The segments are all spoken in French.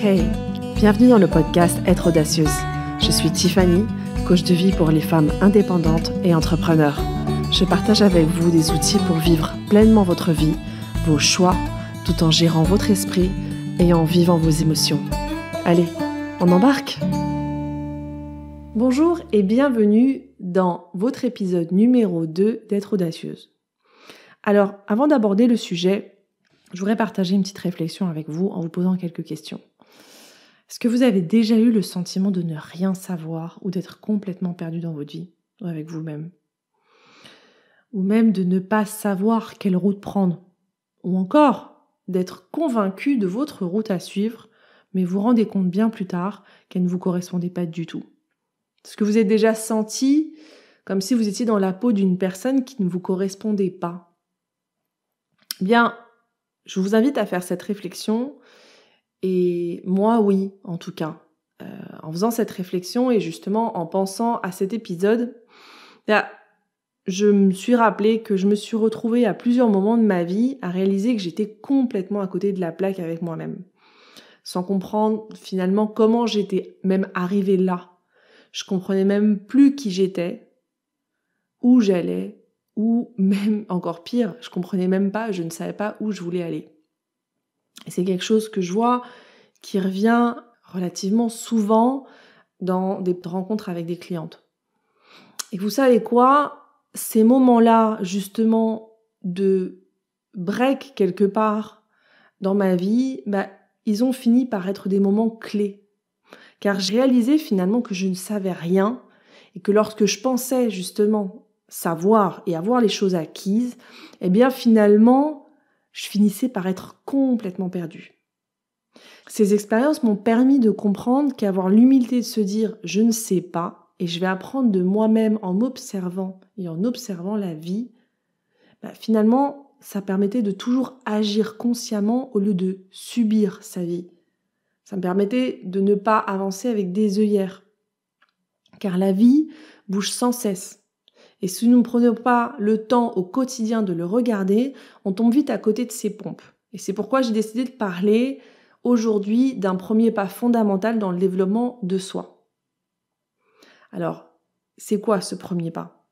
Hey, bienvenue dans le podcast Être audacieuse. Je suis Tiffany, coach de vie pour les femmes indépendantes et entrepreneurs. Je partage avec vous des outils pour vivre pleinement votre vie, vos choix, tout en gérant votre esprit et en vivant vos émotions. Allez, on embarque Bonjour et bienvenue dans votre épisode numéro 2 d'être audacieuse. Alors, avant d'aborder le sujet, je voudrais partager une petite réflexion avec vous en vous posant quelques questions. Est-ce que vous avez déjà eu le sentiment de ne rien savoir ou d'être complètement perdu dans votre vie ou avec vous-même Ou même de ne pas savoir quelle route prendre Ou encore d'être convaincu de votre route à suivre, mais vous rendez compte bien plus tard qu'elle ne vous correspondait pas du tout Est-ce que vous êtes déjà senti comme si vous étiez dans la peau d'une personne qui ne vous correspondait pas Bien, je vous invite à faire cette réflexion et moi, oui, en tout cas. Euh, en faisant cette réflexion et justement en pensant à cet épisode, bah, je me suis rappelé que je me suis retrouvée à plusieurs moments de ma vie à réaliser que j'étais complètement à côté de la plaque avec moi-même, sans comprendre finalement comment j'étais même arrivée là. Je comprenais même plus qui j'étais, où j'allais, ou même encore pire, je comprenais même pas, je ne savais pas où je voulais aller. Et c'est quelque chose que je vois qui revient relativement souvent dans des rencontres avec des clientes. Et vous savez quoi Ces moments-là, justement, de break quelque part dans ma vie, bah, ils ont fini par être des moments clés. Car j'ai réalisé finalement que je ne savais rien et que lorsque je pensais justement savoir et avoir les choses acquises, eh bien finalement, je finissais par être complètement perdue. Ces expériences m'ont permis de comprendre qu'avoir l'humilité de se dire je ne sais pas et je vais apprendre de moi-même en m'observant et en observant la vie, bah, finalement, ça permettait de toujours agir consciemment au lieu de subir sa vie. Ça me permettait de ne pas avancer avec des œillères. Car la vie bouge sans cesse. Et si nous ne prenons pas le temps au quotidien de le regarder, on tombe vite à côté de ses pompes. Et c'est pourquoi j'ai décidé de parler aujourd'hui d'un premier pas fondamental dans le développement de soi. Alors, c'est quoi ce premier pas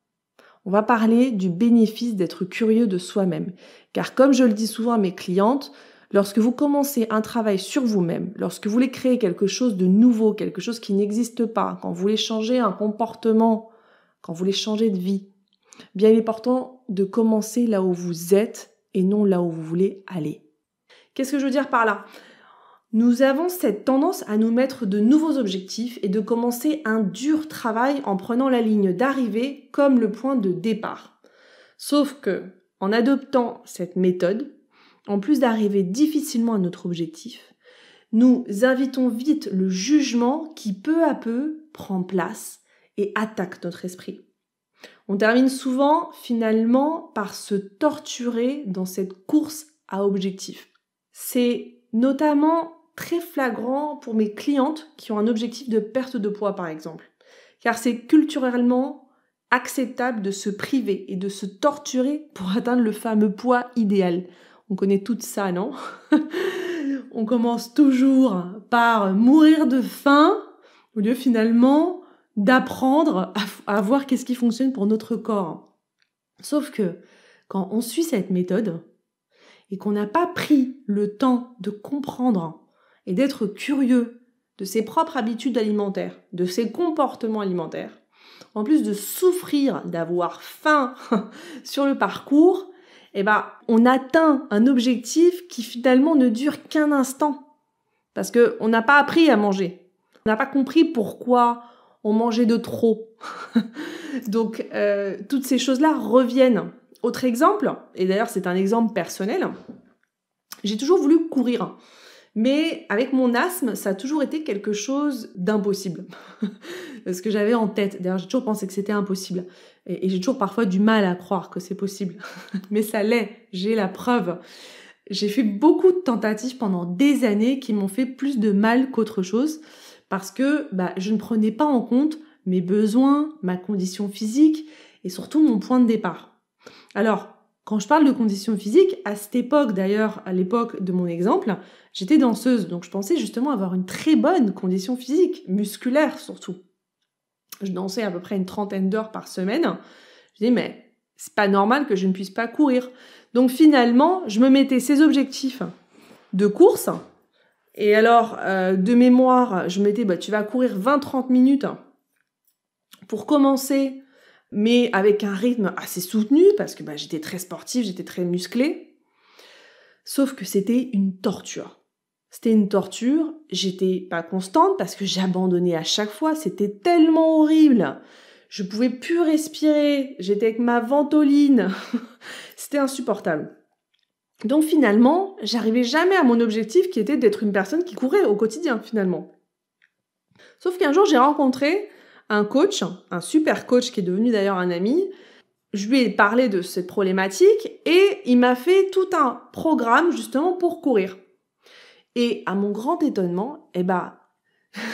On va parler du bénéfice d'être curieux de soi-même. Car comme je le dis souvent à mes clientes, Lorsque vous commencez un travail sur vous-même, lorsque vous voulez créer quelque chose de nouveau, quelque chose qui n'existe pas, quand vous voulez changer un comportement quand vous voulez changer de vie, bien il est important de commencer là où vous êtes et non là où vous voulez aller. Qu'est-ce que je veux dire par là Nous avons cette tendance à nous mettre de nouveaux objectifs et de commencer un dur travail en prenant la ligne d'arrivée comme le point de départ. Sauf que, en adoptant cette méthode, en plus d'arriver difficilement à notre objectif, nous invitons vite le jugement qui peu à peu prend place et attaque notre esprit. On termine souvent finalement par se torturer dans cette course à objectif. C'est notamment très flagrant pour mes clientes qui ont un objectif de perte de poids par exemple, car c'est culturellement acceptable de se priver et de se torturer pour atteindre le fameux poids idéal. On connaît tout ça, non On commence toujours par mourir de faim au lieu finalement d'apprendre à, voir qu'est-ce qui fonctionne pour notre corps. Sauf que quand on suit cette méthode et qu'on n'a pas pris le temps de comprendre et d'être curieux de ses propres habitudes alimentaires, de ses comportements alimentaires, en plus de souffrir d'avoir faim sur le parcours, eh ben, on atteint un objectif qui finalement ne dure qu'un instant. Parce qu'on n'a pas appris à manger. On n'a pas compris pourquoi on mangeait de trop. Donc euh, toutes ces choses-là reviennent. Autre exemple, et d'ailleurs c'est un exemple personnel, j'ai toujours voulu courir. Mais avec mon asthme, ça a toujours été quelque chose d'impossible. Ce que j'avais en tête. D'ailleurs, j'ai toujours pensé que c'était impossible. Et, j'ai toujours parfois du mal à croire que c'est possible. Mais ça l'est. J'ai la preuve. J'ai fait beaucoup de tentatives pendant des années qui m'ont fait plus de mal qu'autre chose parce que bah, je ne prenais pas en compte mes besoins, ma condition physique et surtout mon point de départ. Alors, quand je parle de condition physique, à cette époque d'ailleurs, à l'époque de mon exemple, j'étais danseuse, donc je pensais justement avoir une très bonne condition physique, musculaire surtout. Je dansais à peu près une trentaine d'heures par semaine. Je dis mais c'est pas normal que je ne puisse pas courir. Donc finalement, je me mettais ces objectifs de course et alors, euh, de mémoire, je m'étais, bah, tu vas courir 20-30 minutes pour commencer, mais avec un rythme assez soutenu, parce que bah, j'étais très sportive, j'étais très musclée. Sauf que c'était une torture. C'était une torture, j'étais pas constante parce que j'abandonnais à chaque fois, c'était tellement horrible. Je pouvais plus respirer, j'étais avec ma ventoline. c'était insupportable. Donc finalement, j'arrivais jamais à mon objectif qui était d'être une personne qui courait au quotidien finalement. Sauf qu'un jour, j'ai rencontré un coach, un super coach qui est devenu d'ailleurs un ami. Je lui ai parlé de cette problématique et il m'a fait tout un programme justement pour courir. Et à mon grand étonnement, eh ben,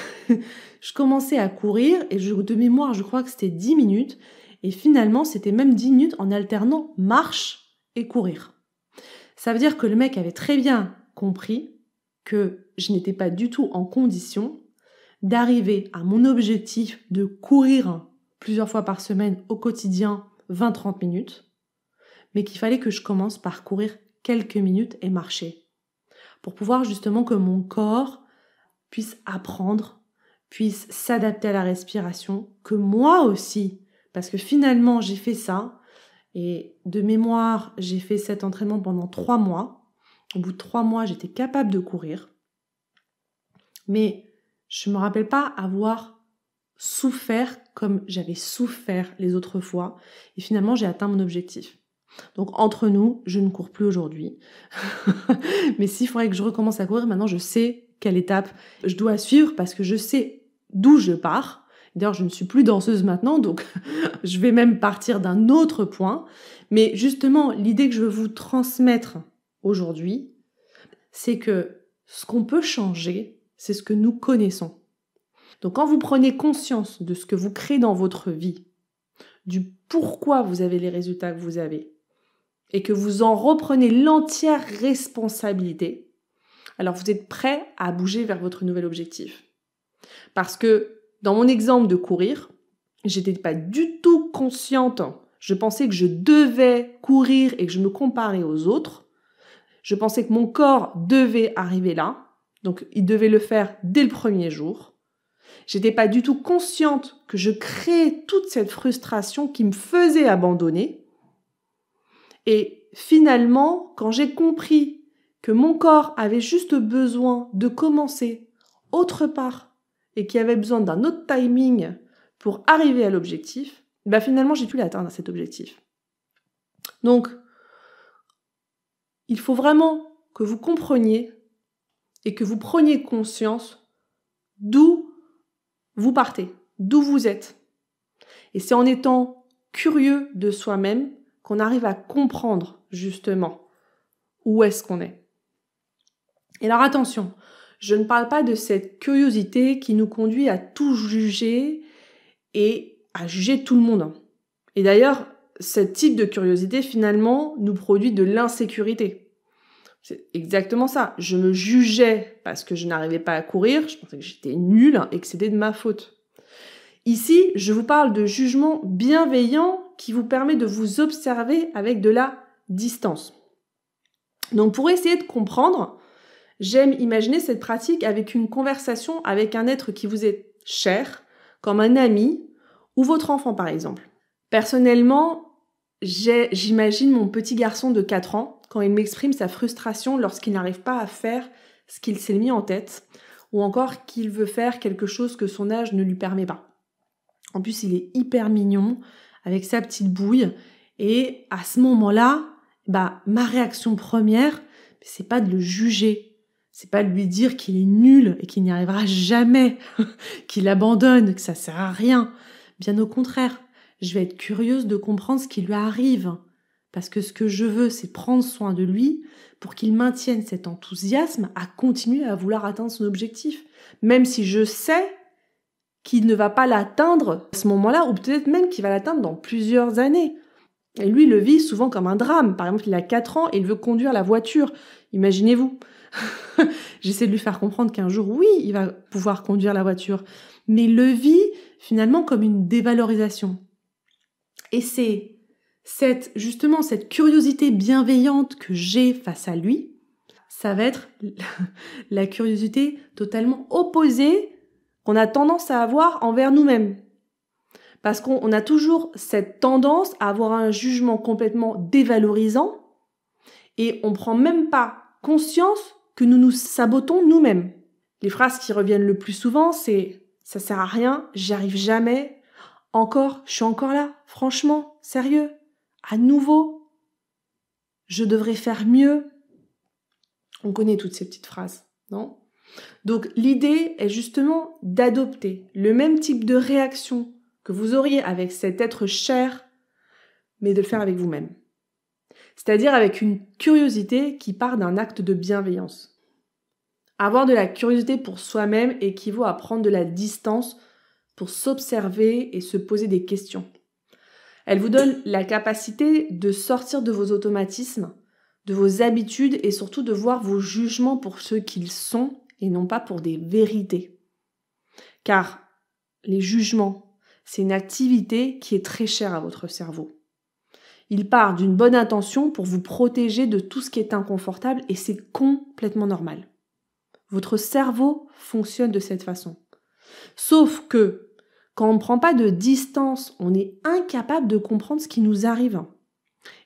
je commençais à courir et de mémoire, je crois que c'était 10 minutes. Et finalement, c'était même 10 minutes en alternant marche et courir. Ça veut dire que le mec avait très bien compris que je n'étais pas du tout en condition d'arriver à mon objectif de courir plusieurs fois par semaine au quotidien 20-30 minutes, mais qu'il fallait que je commence par courir quelques minutes et marcher, pour pouvoir justement que mon corps puisse apprendre, puisse s'adapter à la respiration, que moi aussi, parce que finalement j'ai fait ça, et de mémoire, j'ai fait cet entraînement pendant trois mois. Au bout de trois mois, j'étais capable de courir. Mais je ne me rappelle pas avoir souffert comme j'avais souffert les autres fois. Et finalement, j'ai atteint mon objectif. Donc entre nous, je ne cours plus aujourd'hui. Mais s'il faudrait que je recommence à courir, maintenant je sais quelle étape je dois suivre parce que je sais d'où je pars D'ailleurs, je ne suis plus danseuse maintenant, donc je vais même partir d'un autre point. Mais justement, l'idée que je veux vous transmettre aujourd'hui, c'est que ce qu'on peut changer, c'est ce que nous connaissons. Donc quand vous prenez conscience de ce que vous créez dans votre vie, du pourquoi vous avez les résultats que vous avez, et que vous en reprenez l'entière responsabilité, alors vous êtes prêt à bouger vers votre nouvel objectif. Parce que dans mon exemple de courir, j'étais pas du tout consciente. Je pensais que je devais courir et que je me comparais aux autres. Je pensais que mon corps devait arriver là. Donc, il devait le faire dès le premier jour. J'étais pas du tout consciente que je créais toute cette frustration qui me faisait abandonner. Et finalement, quand j'ai compris que mon corps avait juste besoin de commencer autre part et qui avait besoin d'un autre timing pour arriver à l'objectif, bah finalement j'ai pu l'atteindre cet objectif. Donc, il faut vraiment que vous compreniez et que vous preniez conscience d'où vous partez, d'où vous êtes. Et c'est en étant curieux de soi-même qu'on arrive à comprendre justement où est-ce qu'on est. Et alors attention, je ne parle pas de cette curiosité qui nous conduit à tout juger et à juger tout le monde. Et d'ailleurs, ce type de curiosité, finalement, nous produit de l'insécurité. C'est exactement ça. Je me jugeais parce que je n'arrivais pas à courir, je pensais que j'étais nulle et que c'était de ma faute. Ici, je vous parle de jugement bienveillant qui vous permet de vous observer avec de la distance. Donc pour essayer de comprendre, J'aime imaginer cette pratique avec une conversation avec un être qui vous est cher, comme un ami ou votre enfant par exemple. Personnellement, j'imagine mon petit garçon de 4 ans quand il m'exprime sa frustration lorsqu'il n'arrive pas à faire ce qu'il s'est mis en tête, ou encore qu'il veut faire quelque chose que son âge ne lui permet pas. En plus, il est hyper mignon avec sa petite bouille, et à ce moment-là, bah, ma réaction première, c'est pas de le juger, c'est pas lui dire qu'il est nul et qu'il n'y arrivera jamais, qu'il abandonne, que ça sert à rien. Bien au contraire, je vais être curieuse de comprendre ce qui lui arrive. Parce que ce que je veux, c'est prendre soin de lui pour qu'il maintienne cet enthousiasme à continuer à vouloir atteindre son objectif. Même si je sais qu'il ne va pas l'atteindre à ce moment-là, ou peut-être même qu'il va l'atteindre dans plusieurs années. Et lui, il le vit souvent comme un drame. Par exemple, il a 4 ans et il veut conduire la voiture. Imaginez-vous. J'essaie de lui faire comprendre qu'un jour, oui, il va pouvoir conduire la voiture, mais le vit finalement comme une dévalorisation. Et c'est cette, justement cette curiosité bienveillante que j'ai face à lui, ça va être la curiosité totalement opposée qu'on a tendance à avoir envers nous-mêmes. Parce qu'on a toujours cette tendance à avoir un jugement complètement dévalorisant et on prend même pas conscience que nous nous sabotons nous-mêmes. Les phrases qui reviennent le plus souvent, c'est ça sert à rien, j'y arrive jamais, encore, je suis encore là, franchement, sérieux, à nouveau, je devrais faire mieux. On connaît toutes ces petites phrases, non Donc l'idée est justement d'adopter le même type de réaction que vous auriez avec cet être cher, mais de le faire avec vous-même c'est-à-dire avec une curiosité qui part d'un acte de bienveillance. Avoir de la curiosité pour soi-même équivaut à prendre de la distance pour s'observer et se poser des questions. Elle vous donne la capacité de sortir de vos automatismes, de vos habitudes et surtout de voir vos jugements pour ce qu'ils sont et non pas pour des vérités. Car les jugements, c'est une activité qui est très chère à votre cerveau. Il part d'une bonne intention pour vous protéger de tout ce qui est inconfortable et c'est complètement normal. Votre cerveau fonctionne de cette façon. Sauf que quand on ne prend pas de distance, on est incapable de comprendre ce qui nous arrive.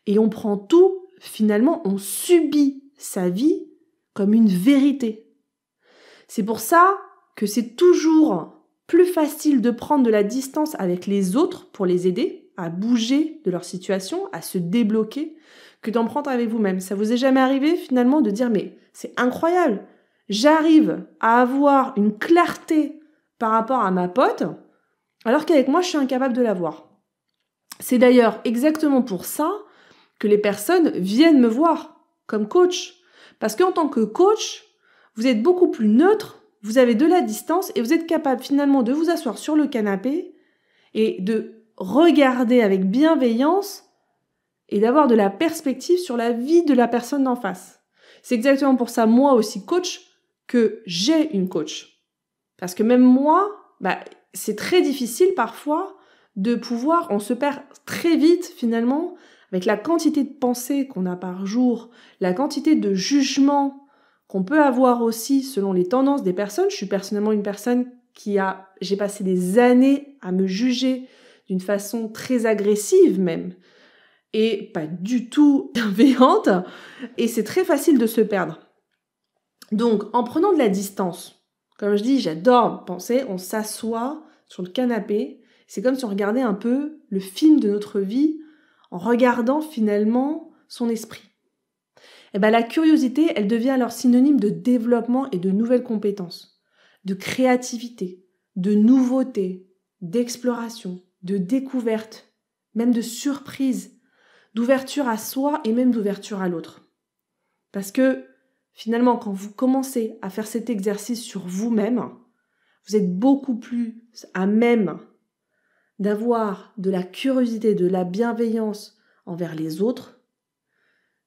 Et on prend tout, finalement, on subit sa vie comme une vérité. C'est pour ça que c'est toujours plus facile de prendre de la distance avec les autres pour les aider à bouger de leur situation, à se débloquer, que d'en prendre avec vous-même. Ça vous est jamais arrivé finalement de dire mais c'est incroyable, j'arrive à avoir une clarté par rapport à ma pote, alors qu'avec moi je suis incapable de l'avoir. C'est d'ailleurs exactement pour ça que les personnes viennent me voir comme coach. Parce qu'en tant que coach, vous êtes beaucoup plus neutre, vous avez de la distance et vous êtes capable finalement de vous asseoir sur le canapé et de regarder avec bienveillance et d'avoir de la perspective sur la vie de la personne d'en face. C'est exactement pour ça, moi aussi coach, que j'ai une coach. Parce que même moi, bah, c'est très difficile parfois de pouvoir, on se perd très vite finalement avec la quantité de pensées qu'on a par jour, la quantité de jugements qu'on peut avoir aussi selon les tendances des personnes. Je suis personnellement une personne qui a, j'ai passé des années à me juger d'une façon très agressive même, et pas du tout bienveillante, et c'est très facile de se perdre. Donc, en prenant de la distance, comme je dis, j'adore penser, on s'assoit sur le canapé, c'est comme si on regardait un peu le film de notre vie en regardant finalement son esprit. Et eh ben, la curiosité, elle devient alors synonyme de développement et de nouvelles compétences, de créativité, de nouveauté, d'exploration, de découverte, même de surprise, d'ouverture à soi et même d'ouverture à l'autre. Parce que finalement, quand vous commencez à faire cet exercice sur vous-même, vous êtes beaucoup plus à même d'avoir de la curiosité, de la bienveillance envers les autres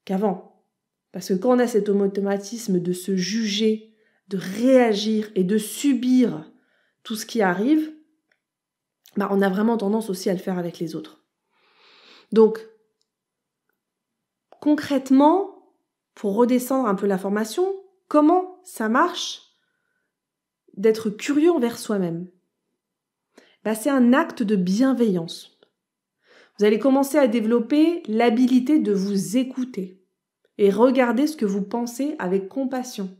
qu'avant. Parce que quand on a cet automatisme de se juger, de réagir et de subir tout ce qui arrive, bah, on a vraiment tendance aussi à le faire avec les autres. Donc, concrètement, pour redescendre un peu la formation, comment ça marche d'être curieux envers soi-même bah, C'est un acte de bienveillance. Vous allez commencer à développer l'habilité de vous écouter et regarder ce que vous pensez avec compassion,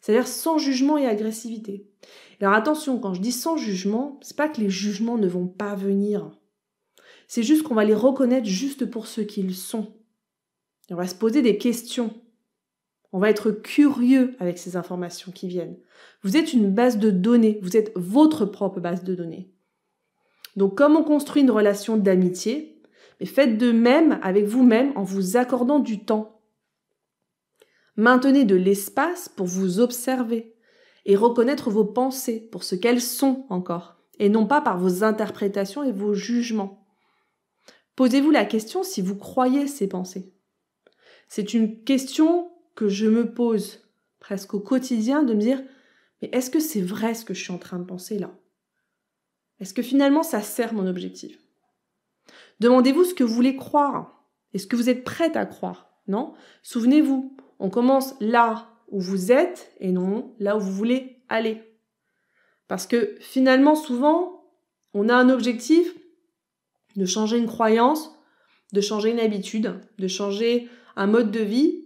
c'est-à-dire sans jugement et agressivité. Alors attention, quand je dis sans jugement, c'est pas que les jugements ne vont pas venir. C'est juste qu'on va les reconnaître juste pour ce qu'ils sont. Et on va se poser des questions. On va être curieux avec ces informations qui viennent. Vous êtes une base de données, vous êtes votre propre base de données. Donc comme on construit une relation d'amitié, faites de même avec vous-même en vous accordant du temps. Maintenez de l'espace pour vous observer, et reconnaître vos pensées pour ce qu'elles sont encore, et non pas par vos interprétations et vos jugements. Posez-vous la question si vous croyez ces pensées. C'est une question que je me pose presque au quotidien de me dire, mais est-ce que c'est vrai ce que je suis en train de penser là Est-ce que finalement ça sert mon objectif Demandez-vous ce que vous voulez croire. Est-ce que vous êtes prête à croire Non Souvenez-vous, on commence là où vous êtes et non là où vous voulez aller. Parce que finalement, souvent, on a un objectif de changer une croyance, de changer une habitude, de changer un mode de vie.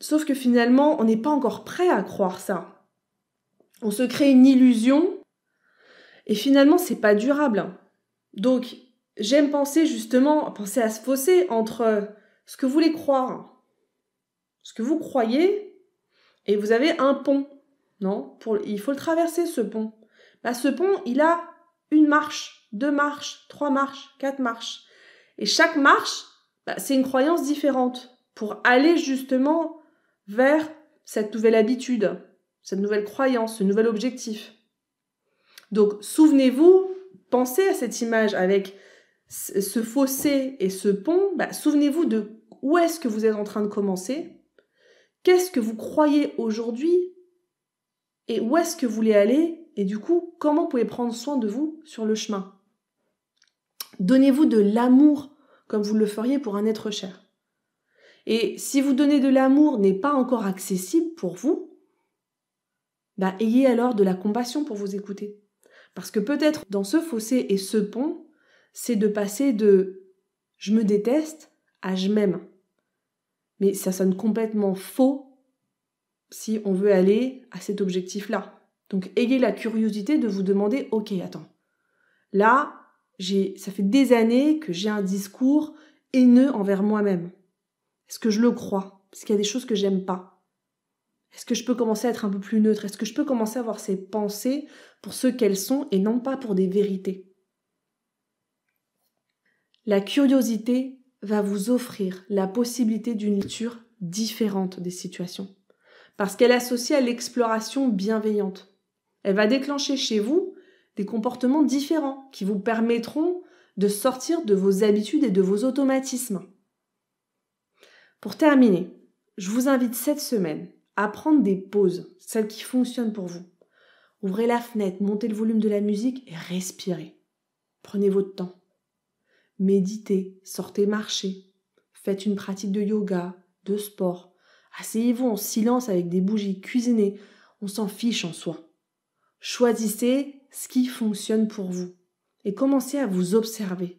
Sauf que finalement, on n'est pas encore prêt à croire ça. On se crée une illusion et finalement, c'est pas durable. Donc, j'aime penser justement, penser à se fausser entre ce que vous voulez croire, ce que vous croyez, et vous avez un pont, non Il faut le traverser, ce pont. Bah, ce pont, il a une marche, deux marches, trois marches, quatre marches. Et chaque marche, bah, c'est une croyance différente pour aller justement vers cette nouvelle habitude, cette nouvelle croyance, ce nouvel objectif. Donc, souvenez-vous, pensez à cette image avec ce fossé et ce pont. Bah, souvenez-vous de où est-ce que vous êtes en train de commencer Qu'est-ce que vous croyez aujourd'hui et où est-ce que vous voulez aller et du coup, comment vous pouvez prendre soin de vous sur le chemin Donnez-vous de l'amour comme vous le feriez pour un être cher. Et si vous donnez de l'amour n'est pas encore accessible pour vous, bah, ayez alors de la compassion pour vous écouter. Parce que peut-être dans ce fossé et ce pont, c'est de passer de je me déteste à je m'aime. Mais ça sonne complètement faux si on veut aller à cet objectif-là. Donc ayez la curiosité de vous demander, ok, attends, là, j'ai, ça fait des années que j'ai un discours haineux envers moi-même. Est-ce que je le crois Est-ce qu'il y a des choses que j'aime pas Est-ce que je peux commencer à être un peu plus neutre Est-ce que je peux commencer à voir ces pensées pour ce qu'elles sont et non pas pour des vérités La curiosité va vous offrir la possibilité d'une lecture différente des situations. Parce qu'elle associe à l'exploration bienveillante. Elle va déclencher chez vous des comportements différents qui vous permettront de sortir de vos habitudes et de vos automatismes. Pour terminer, je vous invite cette semaine à prendre des pauses, celles qui fonctionnent pour vous. Ouvrez la fenêtre, montez le volume de la musique et respirez. Prenez votre temps méditez, sortez marcher, faites une pratique de yoga, de sport, asseyez-vous en silence avec des bougies, cuisinées, on s'en fiche en soi. Choisissez ce qui fonctionne pour vous et commencez à vous observer.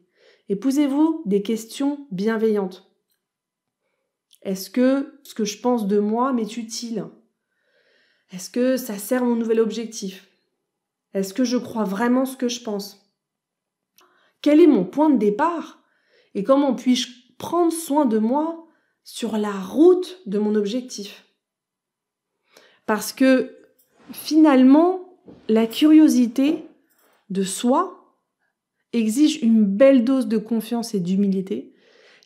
Et posez-vous des questions bienveillantes. Est-ce que ce que je pense de moi m'est utile Est-ce que ça sert mon nouvel objectif Est-ce que je crois vraiment ce que je pense quel est mon point de départ Et comment puis-je prendre soin de moi sur la route de mon objectif Parce que finalement, la curiosité de soi exige une belle dose de confiance et d'humilité,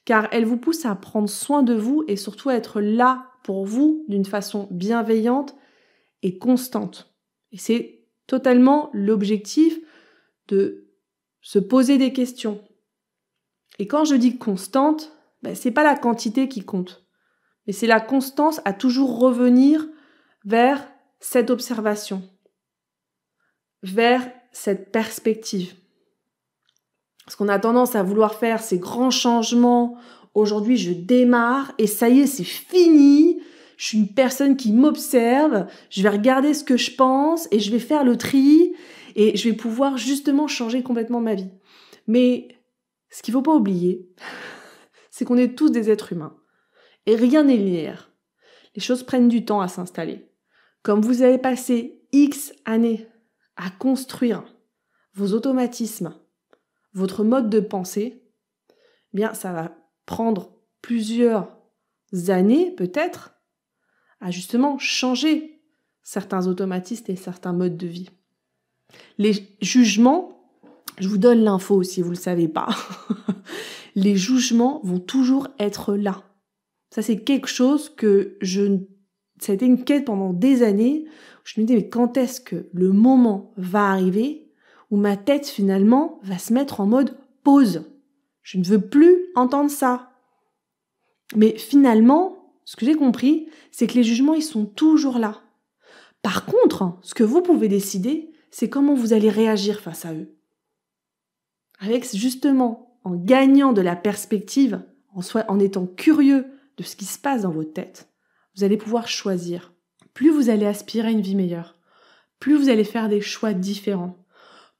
car elle vous pousse à prendre soin de vous et surtout à être là pour vous d'une façon bienveillante et constante. Et c'est totalement l'objectif de se poser des questions. Et quand je dis constante, ben, c'est pas la quantité qui compte, mais c'est la constance à toujours revenir vers cette observation, vers cette perspective. Parce qu'on a tendance à vouloir faire ces grands changements. Aujourd'hui, je démarre et ça y est, c'est fini. Je suis une personne qui m'observe. Je vais regarder ce que je pense et je vais faire le tri et je vais pouvoir justement changer complètement ma vie. Mais ce qu'il ne faut pas oublier, c'est qu'on est tous des êtres humains et rien n'est linéaire. Les choses prennent du temps à s'installer. Comme vous avez passé X années à construire vos automatismes, votre mode de pensée, eh bien ça va prendre plusieurs années peut-être à justement changer certains automatismes et certains modes de vie. Les jugements, je vous donne l'info si vous ne le savez pas, les jugements vont toujours être là. Ça, c'est quelque chose que je... Ça a été une quête pendant des années. Je me disais, mais quand est-ce que le moment va arriver où ma tête, finalement, va se mettre en mode pause Je ne veux plus entendre ça. Mais finalement, ce que j'ai compris, c'est que les jugements, ils sont toujours là. Par contre, ce que vous pouvez décider, c'est comment vous allez réagir face à eux. Avec justement, en gagnant de la perspective, en, en étant curieux de ce qui se passe dans vos têtes, vous allez pouvoir choisir. Plus vous allez aspirer à une vie meilleure, plus vous allez faire des choix différents,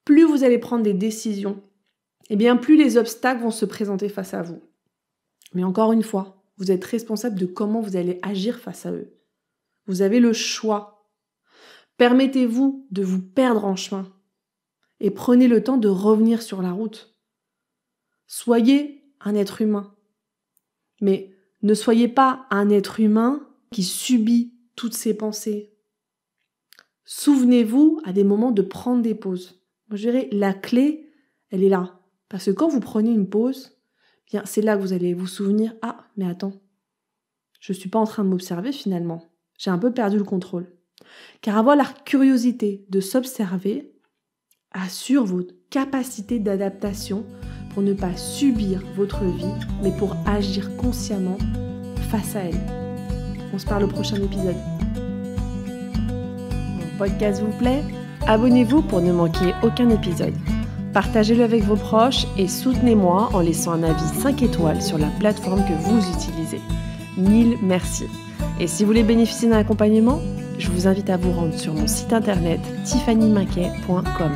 plus vous allez prendre des décisions, et eh bien plus les obstacles vont se présenter face à vous. Mais encore une fois, vous êtes responsable de comment vous allez agir face à eux. Vous avez le choix Permettez-vous de vous perdre en chemin et prenez le temps de revenir sur la route. Soyez un être humain. Mais ne soyez pas un être humain qui subit toutes ses pensées. Souvenez-vous à des moments de prendre des pauses. Moi, je dirais, la clé, elle est là. Parce que quand vous prenez une pause, eh bien, c'est là que vous allez vous souvenir, ah, mais attends, je ne suis pas en train de m'observer finalement. J'ai un peu perdu le contrôle. Car avoir la curiosité de s'observer assure votre capacité d'adaptation pour ne pas subir votre vie, mais pour agir consciemment face à elle. On se parle au prochain épisode. Mon podcast vous plaît Abonnez-vous pour ne manquer aucun épisode. Partagez-le avec vos proches et soutenez-moi en laissant un avis 5 étoiles sur la plateforme que vous utilisez. Mille merci. Et si vous voulez bénéficier d'un accompagnement, je vous invite à vous rendre sur mon site internet tiffanymaquet.com.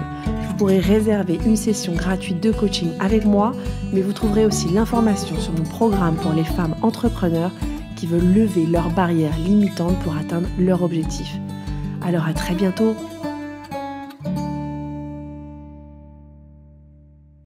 Vous pourrez réserver une session gratuite de coaching avec moi, mais vous trouverez aussi l'information sur mon programme pour les femmes entrepreneurs qui veulent lever leurs barrières limitantes pour atteindre leur objectif. Alors à très bientôt